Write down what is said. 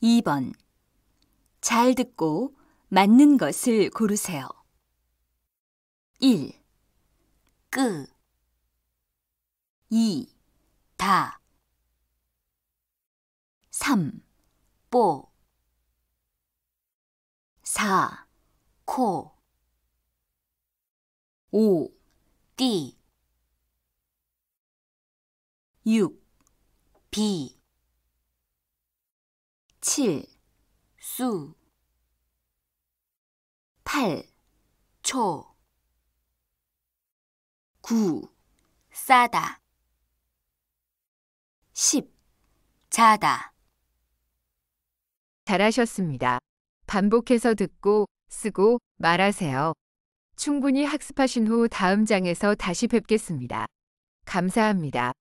2번. 잘 듣고 맞는 것을 고르세요. 1. 끄 2. 다 3. 뽀 4. 코 5. 띠6 B 7수8초9 싸다 10 자다 잘하셨습니다. 반복해서 듣고 쓰고 말하세요. 충분히 학습하신 후 다음 장에서 다시 뵙겠습니다. 감사합니다.